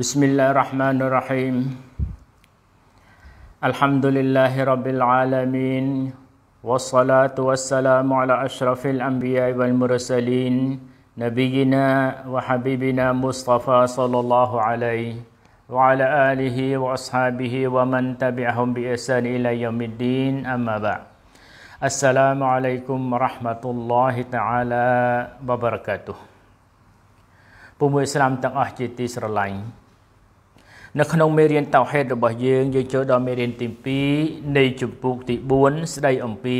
بسم الله الرحمن الرحيم الحمد لله رب العالمين والصلاة والسلام على أشرف الأنبياء والمرسلين نبينا وحبيبنا مصطفى صلى الله عليه وعلى آله وأصحابه ومن تبعهم بإحسان إلى يوم الدين أما بعد السلام عليكم ورحمة الله تعالى وبركاته الرحيم. នៅក្នុងមេរៀនតោហេតរបស់យើងយើងចូលដល់មេរៀនទី2នៃជំពូកទី4ស្ដីអំពី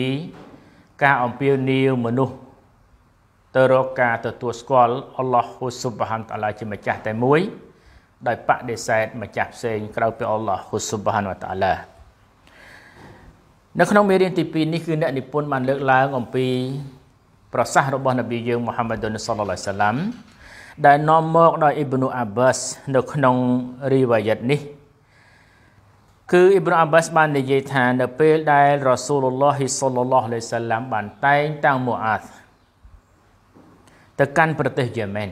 ការអំពាវនាវមនុស្សទៅរកការទទួលស្គាល់អល់ឡោះហ៊ូស៊ុបហានតាឡាជាម្ចាស់តែមួយ ដោយបដិសេតម្ចាស់ផ្សេង ក្រៅពីអល់ឡោះហ៊ូស៊ុបហានតាឡានៅក្នុងមេរៀនទី2នេះគឺអ្នកនិពន្ធបានលើកឡើងអំពី ប្រសាសន៍របស់នប៊ីយើងមូហាម៉ាឌុនសល្លឡាហ៍សាឡាមដែលនាំមកដោយអ៊ីប្នូអាបាសនៅក្នុងរីវ៉ាយ៉ាត់នេះ គឺអ៊ីប្នូអាបាសបាននិយាយថានៅពេលដែលរ៉ាស៊ូលឡោះសុលឡោះលេសាឡាំបានតែងតាំងមូអាសទៅកាន់ប្រទេសយេម៉ែន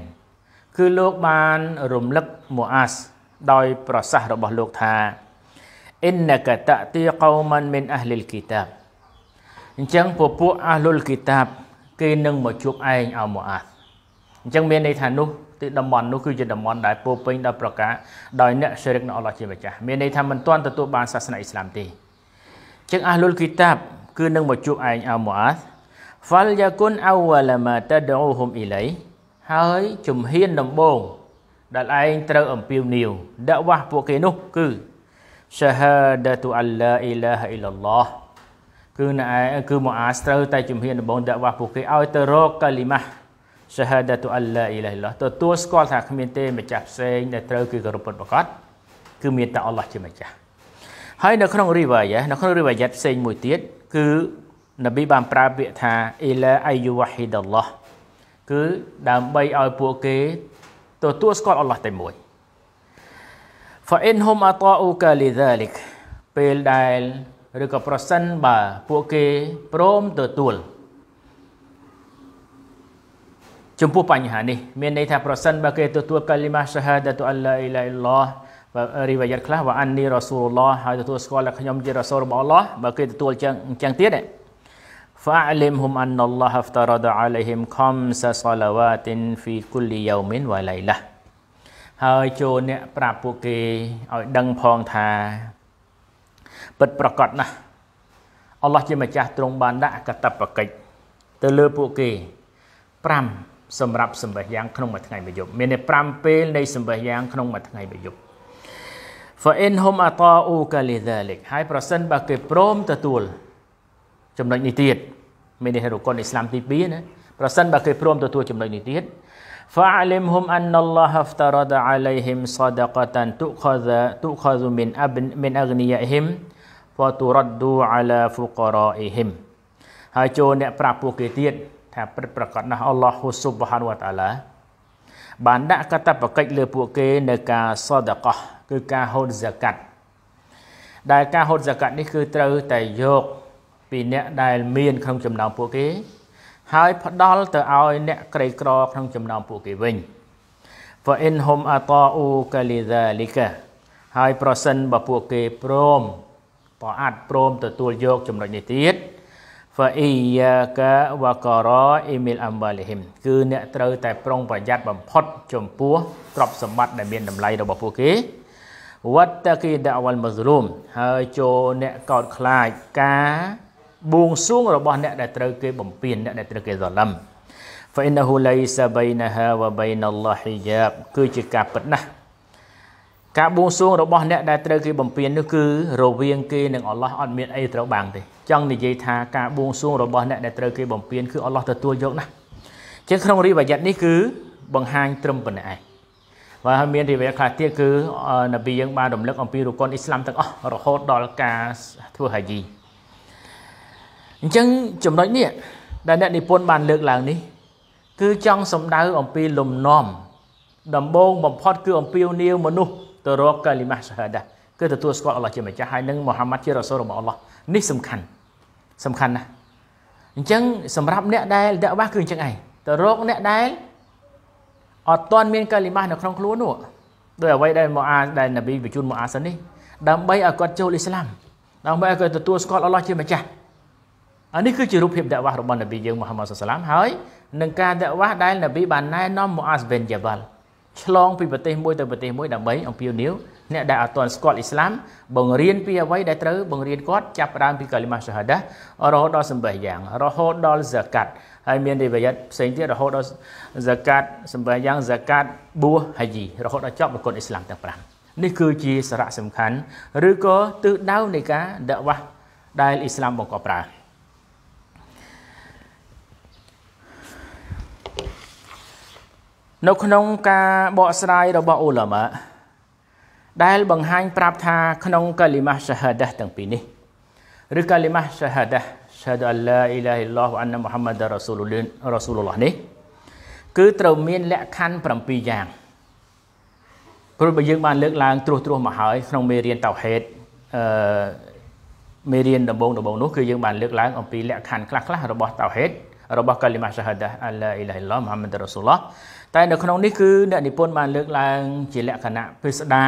គឺលោកបានរំលឹកមូអាស ដោយប្រសាសន៍របស់លោកថាអ៊ីនកាតតិកោមមិនអហ្លិលគីតាបអញ្ចឹងពពួកអហ្លុលគីតាបគេនឹងមកជួបឯងអោមូអាសអញ្ចឹងមានន័យថានោះទីតំបន់នោះគឺជាតំបន់ដែលពោពេញដោយប្រការដោយអ្នកសិរិកនៅអល់ឡោះជាម្ចាស់មានន័យថាមិនទាន់ទទួលបានសាសនាអ៊ីស្លាមទេអញ្ចឹងអាហ្លុលគីតាបគឺនឹងមកជួបឯងអាម៉ូអាសហ្វាល់យ៉ាគុនអវឡាមាតដូហ៊ុមអ៊ីឡៃហើយជំហានដំបូងដែលឯងត្រូវអំពាវនាវដាក់វ៉ាស់ពួកគេនោះគឺ shahadatu alla ilaha illallah គឺណែគឺម៉ូអាសត្រូវតែជំហានដំបូងដាក់វ៉ាស់ពួកគេឲ្យទៅរកកាលីម៉ាស់ syahadatu alla ilaha illallah ទទួលស្គាល់ថាគ្មានទេម្ចាស់ផ្សេងដែលត្រូវគឺគោរពពិតប្រាកដគឺមានតែអល់ឡោះជាម្ចាស់ហើយនៅក្នុងរីវ៉ាយ៉ានៅក្នុងរីវ៉ាយ៉ាផ្សេងមួយទៀតគឺនប៊ីបានប្រើពាក្យថាអ៊ីឡាអាយូវ៉ាហ៊ីដឡោះគឺដើម្បីឲ្យពួកគេទទួលស្គាល់អល់ឡោះតែមួយ fa inhum ata'uka lidhalik ពេលដែលឬក៏ប្រសិនបើពួកគេព្រមទទួលចំពោះបញ្ហានេះមានន័យថាប្រសិនបើគេទទួលកាលីម៉ាសាហាដាតុអឡាអ៊ីឡាអ៊ីឡោះរីវ៉ាយ៉ាតខ្លះវ៉ាអាននីរ៉ាស៊ូលឡោះហើយទទួលស្គាល់ថាខ្ញុំជារ៉ាស៊ូលរបស់អល់ឡោះបើគេទទួលចឹងអញ្ចឹងទៀតហ្វាលីមហ៊ុមអានណល់ឡោះហ្វតារ៉ាដាអាឡៃហ៊ីមខំសាសាឡាវ៉ាទីនហ្វីគុលីយ៉ូមីនវ៉ាឡៃឡាហើយចូលអ្នកប្រាប់ពួកគេឲ្យដឹងផងថាពិតប្រកបណាស់អល់ឡោះជាម្ចាស់ទ្រង់បានដាក់កតបកិច្ចទៅលើពួកគេ5សម្រាប់សម្បិះយ៉ាង ក្នុងមួយថ្ងៃមួយយប់មានតែ5ពេលនៃសម្បិះយ៉ាងក្នុងមួយថ្ងៃមួយយប់ fa inhum ata'uka lidhalik ហើយប្រសិនបើគេព្រមទទួលចំណុចនេះទៀតមានន័យរុកុនអ៊ីស្លាមទី2ណាប្រសិនបើគេព្រមទទួលចំណុចនេះទៀត فاعلمهم ان الله افترض عليهم صدقه تؤخذ تؤخذ من ابن من اغنيائهم فترد على فقرائهم ហើយចូលអ្នកប្រាប់ពួកគេទៀតថាពិតប្រកបណាស់អល់ឡោះហ៊ូស៊ុបហានវតាឡាបានដាក់កតបកិច្ចលើពួកគេនៅការសដកោះគឺការហូតហ្សាកាត់ដែលការហូតហ្សាកាត់នេះ គឺត្រូវតែយកពីអ្នកដែលមានក្នុងចំណោមពួកគេហើយផ្ដល់ទៅឲ្យអ្នកក្រីក្រក្នុងចំណោមពួកគេវិញ fa inhum ata'u kalidhalika ហើយប្រសិនបើពួកគេព្រមប្រអត់ព្រមទទួលយកចំណុចនេះទៀតហ្វាអ៊ីយ៉ាកាវ៉ាការ៉ាអ៊ីមីលអំបាលីហ៊ីមគឺអ្នកត្រូវតែប្រុងប្រយ័ត្នបំផុតចំពោះទ្រព្យសម្បត្តិដែលមានតម្លៃរបស់ពួកគេវត្តតាគីដាវ៉ាល់មូស្លីមហើយចូលអ្នកកោតខ្លាចការបួងសួងរបស់អ្នកដែលត្រូវគេបំពានអ្នកដែលត្រូវគេសន្លឹម فإنه ليس بينها وبين الله حجاب គឺជាការពិតណាស់ការបួងសួងរបស់អ្នកដែលត្រូវគេបំពេញនោះគឺរវាងគេនិងអល់ឡោះអត់មានអីត្រូវបាំងទេចង់និយាយថាការបួងសួងរបស់អ្នកដែលត្រូវគេបំពេញគឺអល់ឡោះទទួលយកណាស់ជាងក្នុងរីវ៉ាយ៉ាត់នេះគឺបង្ហាញត្រឹមប៉ុណ្ណេះឯងបាទហើយមានរីវ៉ាយ៉ាត់ខ្លះទៀតគឺនប៊ីយើងបានរំលឹកអំពីរុកុនអ៊ីស្លាមទាំងអស់រហូតដល់ការធ្វើហាជីអញ្ចឹងចំណុចនេះដែលអ្នកនិពន្ធបានលើកឡើងនេះ គឺចង់សំដៅអំពីលំនាំដំបូងបំផុតគឺអំពីវនាវមនុស្សទៅរកកាលីម៉ាស់សាហាដាគឺទទួលស្គាល់អល់ឡោះជាម្ចាស់ហើយនឹងមូហាម៉ាត់ជារ៉ាសូលរបស់អល់ឡោះនេះសំខាន់សំខាន់ណាស់អញ្ចឹងសម្រាប់អ្នកដែលដាក់វ៉ាគឺអញ្ចឹងឯងទៅរកអ្នកដែលអត់ទាន់មានកាលីម៉ាស់នៅក្នុងខ្លួននោះដោយអ្វីដែលមកអាដែលនប៊ីបញ្ជូនមកអាសិននេះដើម្បីឲ្យគាត់ចូលអ៊ីស្លាមដើម្បីឲ្យគាត់ទទួលស្គាល់អល់ឡោះជាម្ចាស់អានេះគឺជារូបភាពដាក់វ៉ារបស់នប៊ីយើងមូហាម៉ាត់សាឡាមហើយនឹងការដាក់វ៉ាដែលនប៊ីបានណែនាំមកអាសបិនយ៉ាបាល់ឆ្លងពីប្រទេសមួយទៅប្រទេសមួយដើម្បីអំពាវនាវអ្នកដែលអត់ទាន់ស្គាល់អ៊ីស្លាមបង្រៀនពីអ្វីដែលត្រូវបង្រៀនគាត់ចាប់ផ្ដើមពីកាលីម៉ាសាហាដារហូតដល់សម្បេះយ៉ាងរហូតដល់ហ្សាកាត់ហើយមានរីវ៉ាយ៉ាត់ផ្សេងទៀតរហូតដល់ហ្សាកាត់សម្បេះយ៉ាងហ្សាកាត់បួហាជីរហូតដល់ចប់ប្រគុណអ៊ីស្លាមទាំង5នេះគឺជាសារៈសំខាន់ឬក៏ទិសដៅនៃការដាក់វ៉ាដែលអ៊ីស្លាមបង្កប់ប្រើនៅក្នុងការបកស្រាយរបស់អ៊ូឡាម៉ាដែល បង្ហាញ ប្រាប់ថាក្នុងកាលីម៉ាសាហាដាទាំងពីរនេះឬកាលីម៉ាសាហាដាសាដាឡាអ៊ីឡាហ៊ីឡោះអានមូហាម៉ាដរ៉ាស៊ូលលរ៉ាស៊ូលឡោះនេះគឺត្រូវមានលក្ខខណ្ឌ7យ៉ាងព្រោះបើយើងបានលើកឡើងត្រួសត្រាសមកហើយក្នុងមេរៀនតៅហេតអឺមេរៀនដំបូងដំបូងនោះគឺយើងបានលើកឡើងអំពីលក្ខខណ្ឌខ្លះៗរបស់តៅហេតរបស់កាលីម៉ាសាហាដាអាឡាអ៊ីឡាហ៊ីឡោះមូហាម៉ាដរ៉ាស៊ូលឡោះតែនៅក្នុងនេះគឺអ្នកនិពន្ធបានលើកឡើងជាលក្ខណៈពិស្ដា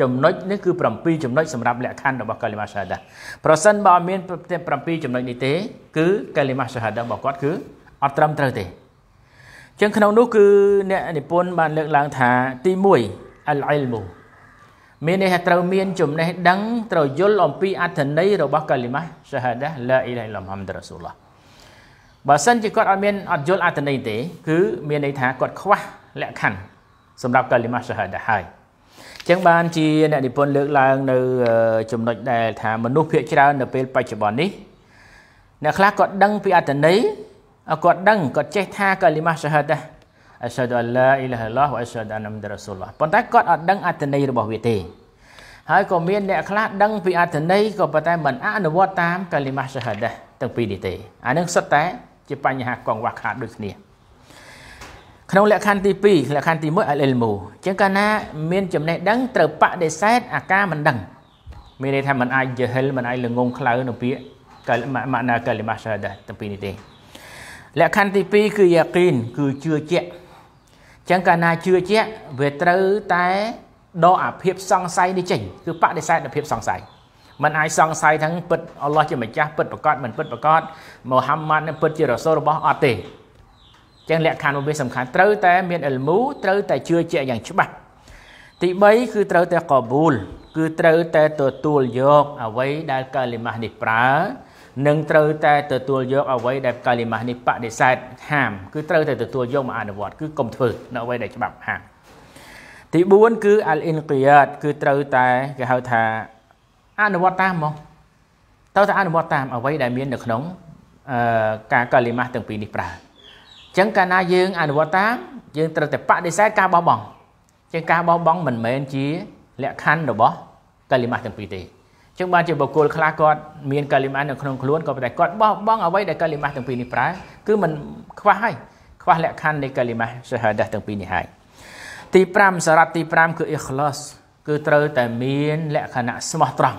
ចំណុចនេះគឺ7ចំណុចសម្រាប់លក្ខខណ្ឌរបស់កាលីម៉ាសាដាប្រសិនបើអត់មាន7ចំណុចនេះទេគឺកាលីម៉ាសាដារបស់គាត់គឺ អត់ត្រឹមត្រូវទេចឹងក្នុងនោះគឺអ្នកនិពន្ធបានលើកឡើងថា ទី1អលអ៊ីលមូមានន័យថាត្រូវមាន ចំណេះ ដឹង ត្រូវយល់អំពីអត្ថន័យរបស់កាលីម៉ាសាហាដាឡាអ៊ីឡាហិលឡោះមុហាំម៉ាឌរ៉ាស៊ូលឡោះបើសិនជាគាត់អត់មានអត់យល់អត្ថន័យទេគឺមានន័យថាគាត់ខ្វះលក្ខខណ្ឌសម្រាប់កាលីម៉ាសាហាដាហើយចឹងបានជាអ្នកនិពន្ធលើកឡើងនៅ ចំណុចដែលថាមនុស្សភាគច្រើននៅពេលបច្ចុប្បន្ននេះអ្នកខ្លះគាត់ដឹងពីអត្ថន័យគាត់ដឹងគាត់ចេះថាកាលីម៉ាសាហាដាអស្ហាដអឡាអ៊ីឡាហ៍ឡោះវអស្ហាដអានមដរ៉ាស៊ូលឡោះប៉ុន្តែគាត់អត់ដឹងអត្ថន័យរបស់វាទេ ហើយក៏មានអ្នកខ្លះដឹងពីអត្ថន័យក៏ប៉ុន្តែមិនអនុវត្តតាមកាលីម៉ាសាហាដាទាំងពីរនេះទេ អានឹងសុទ្ធតែជាបញ្ហាកង្វះខាតដូចគ្នាក្នុងលក្ខខណ្ឌទី2លក្ខខណ្ឌទី1អលិលមូចឹងកាលណា មានចំណេះដឹងត្រូវបដិសេធអាការមិនដឹងមានន័យថាมันអាចយហិលมันអាចល្ងងខ្លៅនៅពាក្យកលម៉ាណាកលម៉ាសាដាតាំងពីនេះទេលក្ខខណ្ឌទី2គឺយ៉ាគីនគឺជឿជាក់ចឹងកាលណាជឿជាក់វាត្រូវតែដកអាភិបសង្ស័យនេះចេញគឺបដិសេធអាភិបសង្ស័យมันអាចសង្ស័យថាពិតអល់ឡោះជាម្ចាស់ពិតប្រកបមិនពិតប្រកបមូហាំម៉ាត់នឹងពិតជារ៉សូលរបស់អត់ទេចឹងលក្ខខណ្ឌរបស់វាសំខាន់ត្រូវតែ មានអ៊ិលមូត្រូវតែជឿជាក់យ៉ាងច្បាស់ទី3គឺត្រូវតែកបូល គឺត្រូវតែទទួលយកអ្វីដែល កាលីម៉ាស់នេះប្រើនឹងត្រូវតែទទួលយកអ្វីដែលកាលីម៉ាស់នេះបដិសេធហាម គឺត្រូវតែទទួលយកមកអនុវត្តគឺកុំធ្វើនៅអ្វីដែលច្បាប់ហាមទី4គឺអលអ៊ីនគីយ៉ាតគឺត្រូវតែគេហៅថាអនុវត្តតាមហ្មងតើតើអនុវត្តតាមអ្វីដែលមាននៅក្នុងការកាលីម៉ាស់ទាំងពីរនេះប្រើអញ្ចឹងកាលណាយើងអនុវត្តតាមយើងត្រូវតែបដិសេធការបោះបង់ជាការបោះបង់មិនមែនជា លក្ខខណ្ឌរបស់កាលីម៉ាស់ទាំងពីរទេអញ្ចឹងបានជាបុគ្គលខ្លះគាត់មានកាលីម៉ាស់នៅក្នុងខ្លួនក៏ប៉ុន្តែគាត់បោះបង់អ្វីដែលកាលីម៉ាស់ទាំងពីរនេះប្រើគឺมันខ្វះហើយខ្វះលក្ខខណ្ឌនៃកាលីម៉ាស់ shahadah ទាំងពីរនេះហើយទី5សារ៉ាត់ទី5គឺ ikhlas គឺត្រូវតែមានលក្ខណៈស្មោះត្រង់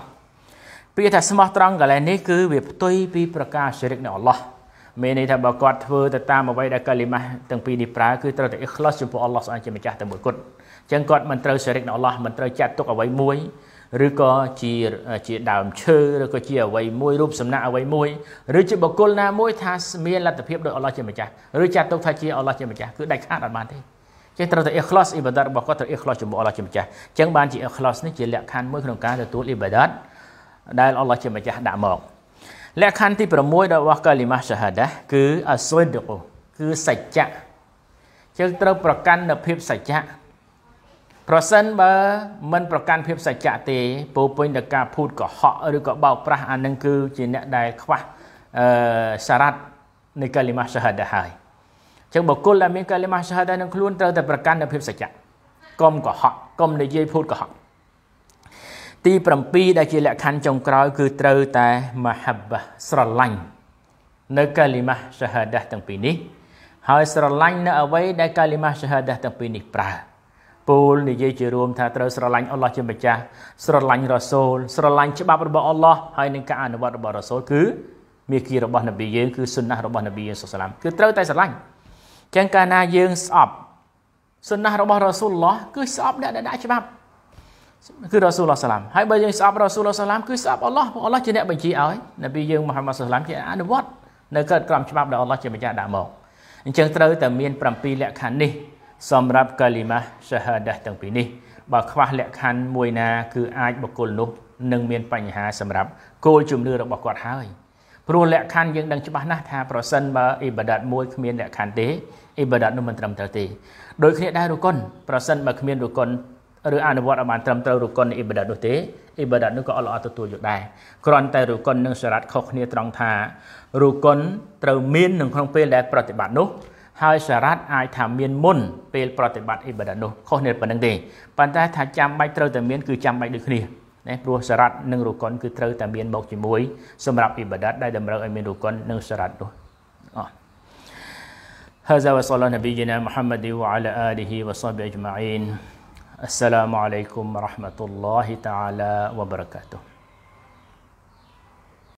ពាក្យថាស្មោះត្រង់កន្លែងនេះគឺវាផ្ទុយពីប្រការជ្រិកនៃអល់ឡោះមានន័យថាបើគាត់ធ្វើទៅតាមអ្វីដែលកាលីម៉ាស់ទាំងពីរនេះប្រើគឺត្រូវតែ ikhlas ចំពោះអល់ឡោះស្អាតជាម្ចាស់តែមួយគត់អញ្ចឹងគាត់មិនត្រូវជ្រិកនៃអល់ឡោះមិនត្រូវចាត់ទុកអ្វីមួយឬក៏ជាជាដើមឈើឬក៏ជាអ្វីមួយរូបសំណាក់អ្វីមួយឬជាបុគ្គលណាមួយថាមានលទ្ធភាពដោយអល់ឡោះជាម្ចាស់ឬចាត់ទុកថាជាអល់ឡោះជាម្ចាស់គឺដាច់ខាតអត់បានទេចេះត្រូវតែ ikhlas អ៊ីបាដាតរបស់គាត់ត្រូវ ikhlas ជាមួយអល់ឡោះជាម្ចាស់អញ្ចឹងបានជា ikhlas នេះជាលក្ខខណ្ឌមួយក្នុងការទទួលអ៊ីបាដាតដែលអល់ឡោះជាម្ចាស់ដាក់មកលក្ខខណ្ឌទី6របស់កាលីម៉ាសាហាដាគឺអសុយដកគឺសច្ចៈយើងត្រូវប្រកាន់នូវភាពសច្ចៈប្រសិនបើមិនប្រកាន់ភាពសច្ចៈទេពោពេញដល់ការភូតកុហកឬក៏បោកប្រាស់អានឹងគឺជាអ្នកដែលខ្វះអឺសារ៉ាត់នៃកាលីម៉ាសាហាដាហើយចឹងបុគ្គលដែលមានកលិមាសាហាដានឹងខ្លួនត្រូវតែប្រកាន់នូវភាពសច្ចៈកុំកុហកកុំនិយាយភូតកុហកទី7ដែលជាលក្ខខណ្ឌចុងក្រោយ គឺត្រូវតែមហបៈស្រឡាញ់នៅកលិមាសាហាដាទាំងពីរនេះ ហើយស្រឡាញ់នៅអ្វីដែលកាលីម៉ាសាហាដាទាំងពីរនេះប្រើពូលនិយាយជារួមថាត្រូវស្រឡាញ់អល់ឡោះជាម្ចាស់ស្រឡាញ់រ៉ាសូលស្រឡាញ់ច្បាប់របស់អល់ឡោះហើយនឹងការអនុវត្តរបស់រ៉ាសូលគឺមាគីរបស់នប៊ីយើងគឺសុនណះរបស់នប៊ីយើងសុសឡាមគឺត្រូវតែស្រឡាញ់ចឹងកាលណាយើងស្អប់សុណាស់របស់រ៉ាស៊ូលឡោះគឺស្អប់អ្នកដែលដាក់ច្បាប់គឺរ៉ាស៊ូលឡោះសាឡាមហើយបើយើងស្អប់រ៉ាស៊ូលឡោះសាឡាមគឺស្អប់អល់ឡោះអល់ឡោះជាអ្នកបញ្ជាឲ្យនប៊ីយើងមូហាម៉ាត់សាឡាមជាអនុវត្ត នៅកើតក្រមច្បាប់ដែលអល់ឡោះជាម្ចាស់ដាក់មកអញ្ចឹងត្រូវតែមាន7លក្ខខណ្ឌនេះសម្រាប់កាលីម៉ាសាហាដាទាំងពីរនេះបើខ្វះលក្ខខណ្ឌមួយណាគឺអាចបុគ្គលនោះនឹងមាន បញ្ហា សម្រាប់គោលជំនឿរបស់គាត់ហើយ។ព្រោះលក្ខខណ្ឌយើងដឹងច្បាស់ណាស់ថាប្រសិនបើអ៊ីបាដាតមួយគ្មានលក្ខខណ្ឌទេអ៊ីបាដាតនោះមិនត្រឹមត្រូវទេដូចគ្នាដែររុគុនប្រសិនបើគ្មានរុគុនឬអនុវត្តឲ្យបានត្រឹមត្រូវរុគុននៃអ៊ីបាដាតនោះទេអ៊ីបាដាតនោះក៏អល់អត់ទទួលយកដែរគ្រាន់តែរុគុននិងសារ៉ាត់ខុសគ្នាត្រង់ថារុគុនត្រូវមាននៅក្នុងពេលដែលប្រតិបត្តិនោះហើយសារ៉ាត់អាចថាមានមុនពេលប្រតិបត្តិអ៊ីបាដាតនោះខុសគ្នាប៉ុណ្្នឹងទេប៉ុន្តែ ថាចាំបាច់ត្រូវតែមានគឺចាំបាច់ដូចគ្នាណាព្រោះសារ៉ាត់និងរុគុនគឺត្រូវតែមានមកជាមួយសម្រាប់អ៊ីបាដាតដែលតម្រូវឲ្យមានរុគុននិងសារ៉ាត់នោះអស់ هذا وصلى نبينا محمد وعلى آله وصحبه أجمعين السلام عليكم ورحمة الله تعالى وبركاته